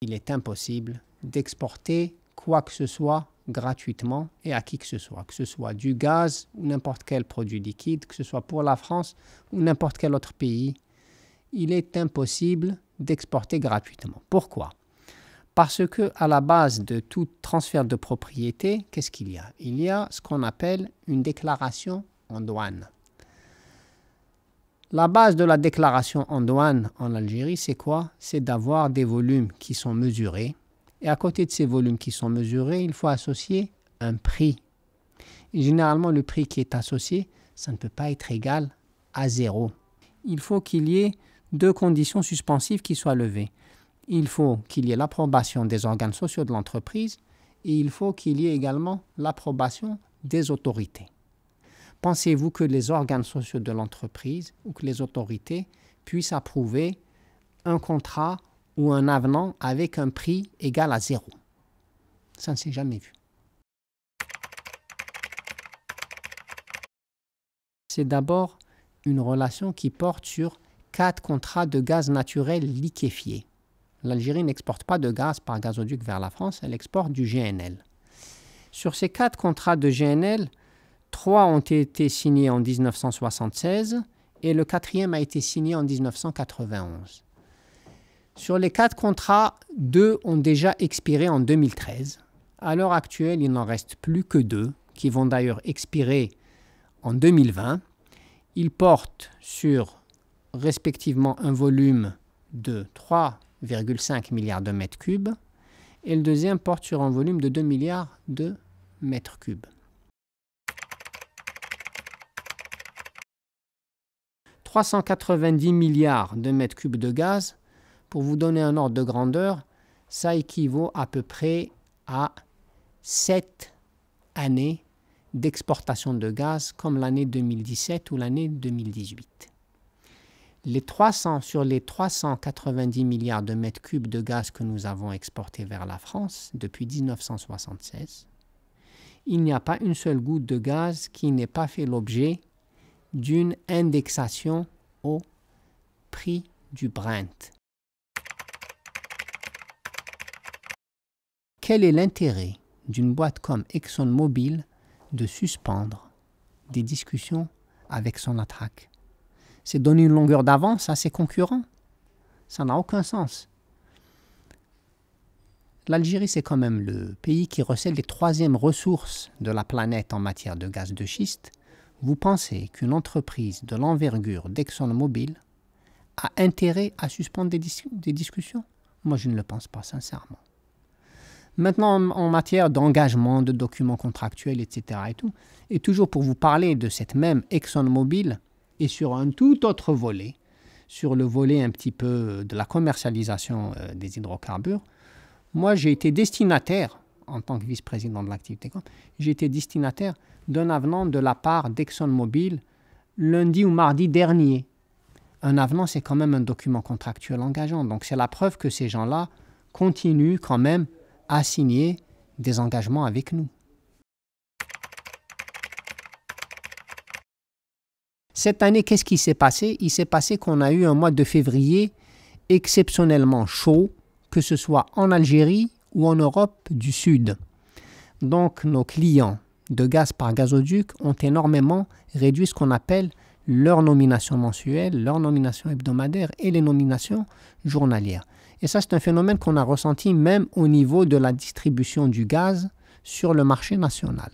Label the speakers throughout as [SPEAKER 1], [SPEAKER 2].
[SPEAKER 1] Il est impossible d'exporter quoi que ce soit gratuitement et à qui que ce soit, que ce soit du gaz ou n'importe quel produit liquide, que ce soit pour la France ou n'importe quel autre pays. Il est impossible d'exporter gratuitement. Pourquoi parce que à la base de tout transfert de propriété, qu'est-ce qu'il y a Il y a ce qu'on appelle une déclaration en douane. La base de la déclaration en douane en Algérie, c'est quoi C'est d'avoir des volumes qui sont mesurés. Et à côté de ces volumes qui sont mesurés, il faut associer un prix. généralement, le prix qui est associé, ça ne peut pas être égal à zéro. Il faut qu'il y ait deux conditions suspensives qui soient levées il faut qu'il y ait l'approbation des organes sociaux de l'entreprise et il faut qu'il y ait également l'approbation des autorités. Pensez-vous que les organes sociaux de l'entreprise ou que les autorités puissent approuver un contrat ou un avenant avec un prix égal à zéro Ça ne s'est jamais vu. C'est d'abord une relation qui porte sur quatre contrats de gaz naturel liquéfié L'Algérie n'exporte pas de gaz par gazoduc vers la France, elle exporte du GNL. Sur ces quatre contrats de GNL, trois ont été signés en 1976 et le quatrième a été signé en 1991. Sur les quatre contrats, deux ont déjà expiré en 2013. À l'heure actuelle, il n'en reste plus que deux, qui vont d'ailleurs expirer en 2020. Ils portent sur respectivement un volume de 3 1,5 milliard de mètres cubes, et le deuxième porte sur un volume de 2 milliards de mètres cubes. « 390 milliards de mètres cubes de gaz, pour vous donner un ordre de grandeur, ça équivaut à peu près à 7 années d'exportation de gaz comme l'année 2017 ou l'année 2018 les 300 sur les 390 milliards de mètres cubes de gaz que nous avons exportés vers la France depuis 1976, il n'y a pas une seule goutte de gaz qui n'ait pas fait l'objet d'une indexation au prix du Brent. Quel est l'intérêt d'une boîte comme ExxonMobil de suspendre des discussions avec son attraque c'est donner une longueur d'avance à ses concurrents. Ça n'a aucun sens. L'Algérie, c'est quand même le pays qui recèle les troisièmes ressources de la planète en matière de gaz de schiste. Vous pensez qu'une entreprise de l'envergure d'ExxonMobil a intérêt à suspendre des, discussions Moi, je ne le pense pas, sincèrement. Maintenant, en matière d'engagement, de documents contractuels, etc. Et, tout, et toujours pour vous parler de cette même ExxonMobil, et sur un tout autre volet, sur le volet un petit peu de la commercialisation euh, des hydrocarbures, moi j'ai été destinataire, en tant que vice-président de l'activité, j'ai été destinataire d'un avenant de la part d'ExxonMobil lundi ou mardi dernier. Un avenant, c'est quand même un document contractuel engageant, donc c'est la preuve que ces gens-là continuent quand même à signer des engagements avec nous. Cette année, qu'est-ce qui s'est passé Il s'est passé qu'on a eu un mois de février exceptionnellement chaud, que ce soit en Algérie ou en Europe du Sud. Donc nos clients de gaz par gazoduc ont énormément réduit ce qu'on appelle leur nomination mensuelle, leur nomination hebdomadaire et les nominations journalières. Et ça, c'est un phénomène qu'on a ressenti même au niveau de la distribution du gaz sur le marché national.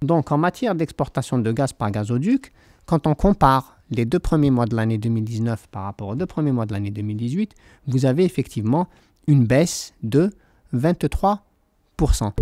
[SPEAKER 1] Donc en matière d'exportation de gaz par gazoduc, quand on compare les deux premiers mois de l'année 2019 par rapport aux deux premiers mois de l'année 2018, vous avez effectivement une baisse de 23%.